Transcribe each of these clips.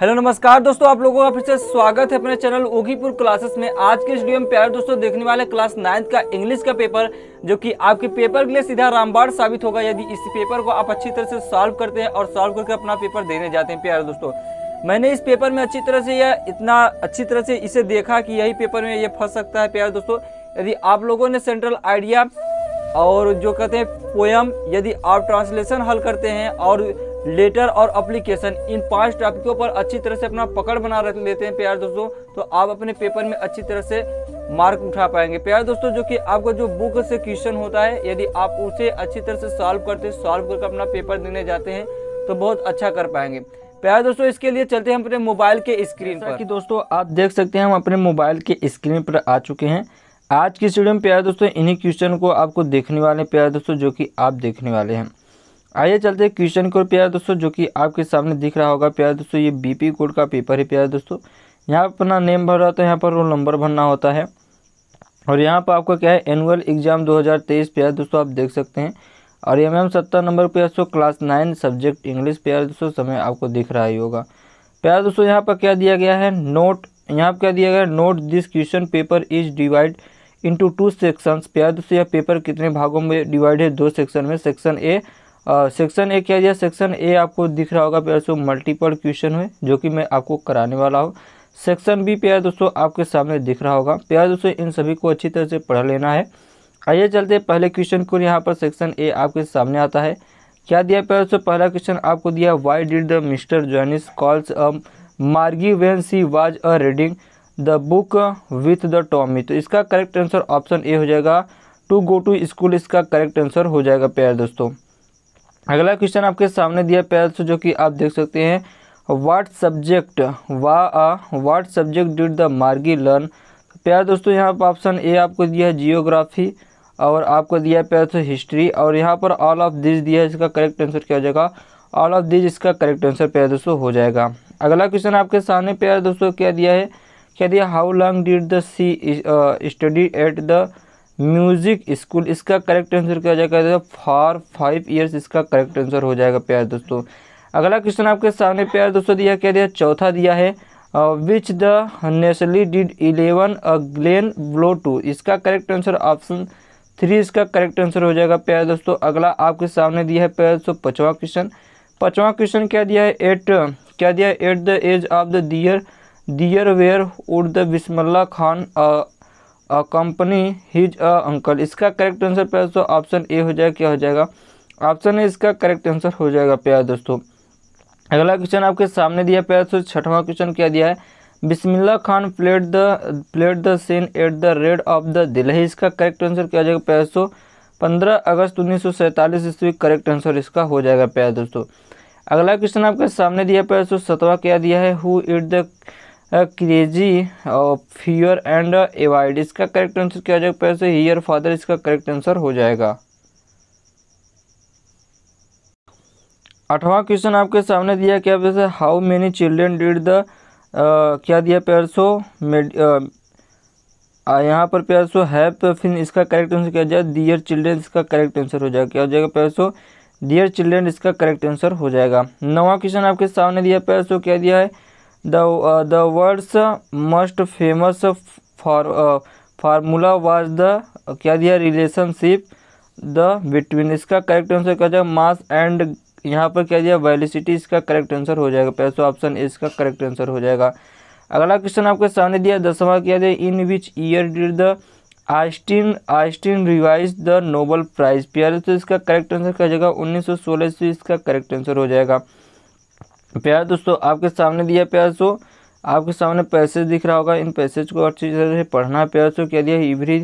hello नमस्कार दोस्तों आप लोगों का फिर से स्वागत है अपने चैनल ओगीपुर क्लासेस में आज के स्टूडियो में प्यार दोस्तों देखने वाले क्लास नाइन्थ का इंग्लिश का पेपर जो कि आपके पेपर के लिए सीधा रामबाड़ साबित होगा यदि इस पेपर को आप अच्छी तरह से सॉल्व करते हैं और सॉल्व करके अपना पेपर देने जाते हैं प्यारे दोस्तों मैंने इस पेपर में अच्छी तरह से यह इतना अच्छी तरह से इसे देखा कि यही पेपर में ये फंस सकता है प्यारे दोस्तों यदि आप लोगों ने सेंट्रल आइडिया और जो कहते हैं पोयम यदि आप ट्रांसलेशन हल करते हैं और लेटर और अप्लीकेशन इन पांच टॉपिकों पर अच्छी तरह से अपना पकड़ बना रख लेते हैं प्यार दोस्तों तो आप अपने पेपर में अच्छी तरह से मार्क उठा पाएंगे प्यार दोस्तों जो कि आपका जो बुक से क्वेश्चन होता है यदि आप उसे अच्छी तरह से सॉल्व करते हैं सॉल्व करके अपना पेपर देने जाते हैं तो बहुत अच्छा कर पाएंगे प्यार दोस्तों इसके लिए चलते हैं अपने मोबाइल के स्क्रीन पर कि दोस्तों आप देख सकते हैं हम अपने मोबाइल के स्क्रीन पर आ चुके हैं आज की स्टीडियो में प्यार दोस्तों इन्हीं क्वेश्चन को आपको देखने वाले प्यार दोस्तों जो कि आप देखने वाले हैं आइए चलते हैं क्वेश्चन को प्यार दोस्तों जो कि आपके सामने दिख रहा होगा प्यार दोस्तों ये बीपी कोड का पेपर है प्यार दोस्तों यहाँ अपना नेम भर रहा तो यहाँ पर रोल नंबर भरना होता है और यहाँ पर आपका क्या है एनुअल एग्जाम 2023 प्यार दोस्तों आप देख सकते हैं और एम एम सत्तर नंबर प्यार दोस्तों क्लास नाइन सब्जेक्ट इंग्लिश प्यार दोस्तों समय आपको दिख रहा ही होगा प्यार दोस्तों यहाँ पर क्या दिया गया है नोट यहाँ पर क्या दिया गया है note this question paper is divide into two section प्यार दोस्तों यह पेपर कितने भागों में डिवाइड है दो सेक्शन में सेक्शन ए सेक्शन ए क्या दिया सेक्शन ए आपको दिख रहा होगा प्यार दोस्तों मल्टीपल क्वेश्चन है जो कि मैं आपको कराने वाला हूँ सेक्शन बी प्यार दोस्तों आपके सामने दिख रहा होगा प्यार दोस्तों इन सभी को अच्छी तरह से पढ़ लेना है आइए चलते पहले क्वेश्चन को यहाँ पर सेक्शन ए आपके सामने आता है क्या दिया प्यार दोस्तों पहला क्वेश्चन आपको दिया why did the Mr Jones calls a Margie when she was a reading the book with the Tommy तो इसका करेक्ट आंसर ऑप्शन ए हो जाएगा टू गो टू स्कूल इसका करेक्ट आंसर हो जाएगा प्यार दोस्तों अगला क्वेश्चन आपके सामने दिया पैल जो कि आप देख सकते हैं वाट सब्जेक्ट वा आ what subject did the Margie learn प्यार दोस्तों यहाँ पर ऑप्शन ए आपको दिया है जियोग्राफी और आपको दिया है प्यार दोस्तों हिस्ट्री और यहाँ पर ऑल ऑफ दिस दिया है इसका करेक्ट आंसर क्या हो जाएगा ऑल ऑफ दिस इसका करेक्ट आंसर प्यार दोस्तों हो जाएगा अगला क्वेश्चन आपके सामने प्यार दोस्तों क्या दिया है क्या दिया how long did the she study at the music school इसका करेक्ट आंसर क्या हो जाएगा फॉर फाइव ईयर्स इसका करेक्ट आंसर हो जाएगा प्यार दोस्तों अगला क्वेश्चन आपके सामने प्यार दोस्तों दिया क्या दिया चौथा दिया है which the nationally did eleven a glen blow to इसका करेक्ट आंसर ऑप्शन थ्री इसका करेक्ट आंसर हो जाएगा प्यार दोस्तों अगला आपके सामने दिया है प्यार दोस्तों पचवा क्वेश्चन पचवा क्वेश्चन क्या दिया है एट क्या दिया है at the age of the dear dear where would the Bismillah Khan a company his a uncle इसका करेक्ट आंसर प्यार दोस्तों ऑप्शन ए हो जाएगा क्या हो जाएगा ऑप्शन ए इसका करेक्ट आंसर हो जाएगा प्यार दोस्तों अगला क्वेश्चन आपके सामने दिया प्यार दोस्तों छठवां क्वेश्चन क्या दिया है Bismillah Khan plate the plate the scene at the red of the Delhi इसका करेक्ट आंसर क्या हो जाएगा प्यार दोस्तों पंद्रह अगस्त उन्नीस सौ सैंतालीस ईस्वी करेक्ट आंसर इसका हो जाएगा प्यार दोस्तों अगला क्वेश्चन आपके सामने दिया प्यार दोस्तों सतवा क्या दिया है who it the crazy fear and avoid तो तो इसका करेक्ट आंसर क्या हो जाएगा पैसे हियर फादर इसका करेक्ट आंसर हो जाएगा अठवा क्वेश्चन आपके सामने दिया क्या पैसे how many children did the क्या दिया पैरसो मेड यहाँ पर पैरसो है फिर इसका करेक्ट आंसर क्या जाए दियर चिल्ड्रेन इसका करेक्ट आंसर हो जाएगा क्या हो जाएगा पैरसो डियर चिल्ड्रेन इसका करेक्ट आंसर हो जाएगा नवा क्वेश्चन आपके सामने दिया पैरसो क्या दिया है The, uh, the world's most famous for, formula was the क्या दिया रिलेशनशिप द बिटवीन इसका करेक्ट आंसर क्या जाएगा मास एंड यहाँ पर क्या दिया वैलिसिटी इसका करेक्ट आंसर हो जाएगा पैसो ऑप्शन इसका करेक्ट आंसर हो जाएगा अगला क्वेश्चन आपके सामने दिया दसवा क्या दिया in which year did the Einstein Einstein revise the Nobel prize प्यारे तो इसका करेक्ट आंसर क्या जाएगा उन्नीस सौ सोलह से इसका करेक्ट आंसर हो जाएगा प्यार दोस्तों आपके सामने दिया प्यार सो आपके सामने पैसेज दिख रहा होगा इन पैसेज को अच्छी तरह से पढ़ना प्यार सो क्या दिया every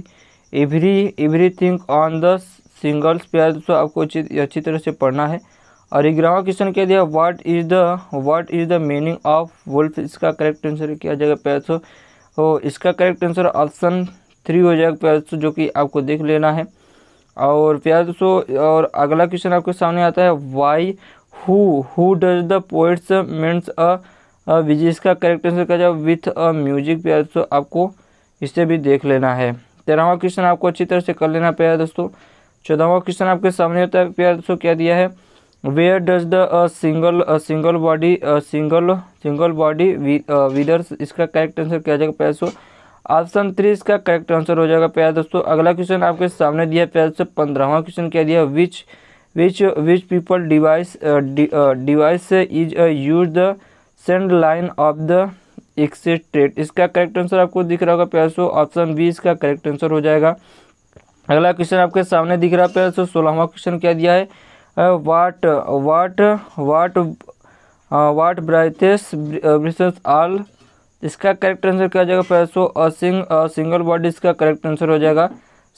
every everything on the singles प्यार दोस्तों आपको अच्छी अच्छी तरह से पढ़ना है और ग्यारहवा क्वेश्चन क्या दिया what is the what is the meaning of wolf इसका करेक्ट आंसर क्या जाएगा प्यार हो तो इसका करेक्ट आंसर ऑप्शन थ्री हो जाएगा प्यार जो कि आपको देख लेना है और प्यार दोस्तों और अगला क्वेश्चन आपके सामने आता है why who does the poets means a विजिस का करेक्ट आंसर क्या जाए विथ अ म्यूजिक प्यार दोस्तों आपको इसे भी देख लेना है तेरहवा क्वेश्चन आपको अच्छी तरह से कर लेना प्यार दोस्तों चौदहवा क्वेश्चन आपके सामने होता है प्यार दोस्तों क्या दिया है where does the single single body single single body withers इसका करेक्ट आंसर क्या जाएगा प्यार दोस्तों ऑप्शन थ्री इसका करेक्ट आंसर हो जाएगा प्यार दोस्तों अगला क्वेश्चन आपके सामने दिया है प्यार दोस्तों पंद्रहवा क्वेश्चन क्या दिया which which which people device uh, de, uh, device is uh, use the send line of the exit trade इसका करेक्ट आंसर आपको दिख रहा होगा प्यासो ऑप्शन बी इसका करेक्ट आंसर हो जाएगा अगला क्वेश्चन आपके सामने दिख रहा है सो सोलहवा क्वेश्चन क्या दिया है वाट वाट वाट वाट ब्राइटेस आल इसका करेक्ट आंसर क्या हो जाएगा प्यासो सिंगल वर्ड इसका करेक्ट आंसर हो जाएगा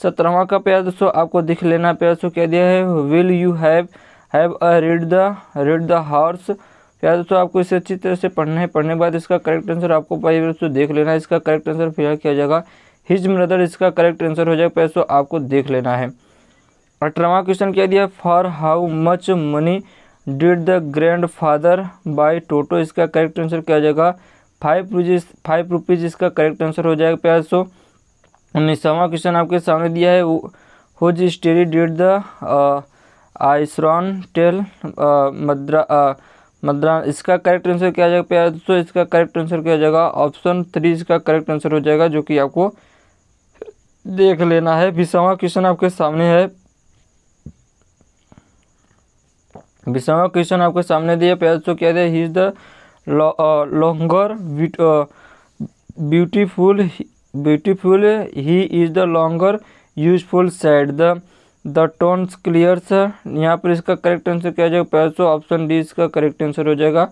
सत्रहवा का प्यार दोस्तों आपको दिख लेना प्यार दोस्तों क्या दिया है will you have have a read the read the horse प्यार दोस्तों आपको इसे अच्छी तरह से पढ़ना है पढ़ने के बाद इसका करेक्ट आंसर आपको पाइए दोस्तों देख लेना है इसका करेक्ट आंसर फिलहाल किया जाएगा हिज मदर इसका करेक्ट आंसर हो जाएगा प्यार दोस्तों आपको देख लेना है अठारहवा क्वेश्चन क्या दिया for how much money did the grandfather buy टोटो इसका करेक्ट आंसर क्या हो जाएगा फाइव रुपीज फाइव रुपीज़ इसका करेक्ट आंसर हो जाएगा प्यार दोस्तों उन्नीसवा क्वेश्चन आपके सामने दिया है हु स्टडी डेट द आइसरॉन टेल मद्रा मद्रा इसका करेक्ट आंसर क्या जाएगा प्यार दोस्तों इसका करेक्ट आंसर क्या जाएगा ऑप्शन थ्री इसका करेक्ट आंसर हो जाएगा जो कि आपको देख लेना है बीसवा क्वेश्चन आपके सामने है बीसवा क्वेश्चन आपके सामने दिया प्यार दोस्तों क्या दिया he is the longer beautiful beautiful he is the longer useful side the the tones sir यहाँ पर इसका करेक्ट आंसर क्या हो जाएगा प्यार दोस्तों ऑप्शन डी इसका करेक्ट आंसर हो जाएगा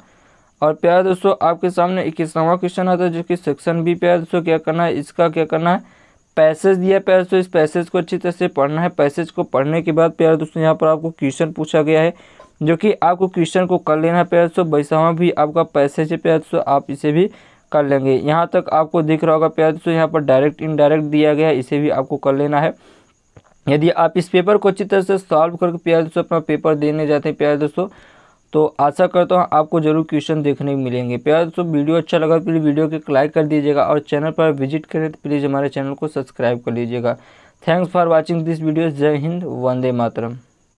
और प्यार दोस्तों आपके सामने इक्कीसवा क्वेश्चन आता है जो कि सेक्शन बी प्यार दोस्तों क्या करना है इसका क्या करना है पैसेज दिया प्यार दोस्तों इस पैसेज को अच्छी तरह से पढ़ना है पैसेज को पढ़ने के बाद प्यार दोस्तों यहाँ पर आपको क्वेश्चन पूछा गया है जो कि आपको क्वेश्चन को कर लेना है प्यार दोस्तों बैसावा भी आपका पैसेज है प्यार दोस्तों आप इसे भी कर लेंगे यहाँ तक आपको दिख रहा होगा प्यार दोस्तों यहाँ पर डायरेक्ट इनडायरेक्ट दिया गया है इसे भी आपको कर लेना है यदि आप इस पेपर को अच्छी तरह से सॉल्व करके प्यार दोस्तों अपना पेपर देने जाते हैं प्यार दोस्तों तो आशा करता हूँ आपको जरूर क्वेश्चन देखने को मिलेंगे प्यार दोस्तों वीडियो अच्छा लगा प्लीज़ वीडियो तो को लाइक कर दीजिएगा और चैनल पर विजिट करें तो प्लीज़ हमारे चैनल को सब्सक्राइब कर लीजिएगा thanks for watching this video जय हिंद वंदे मातरम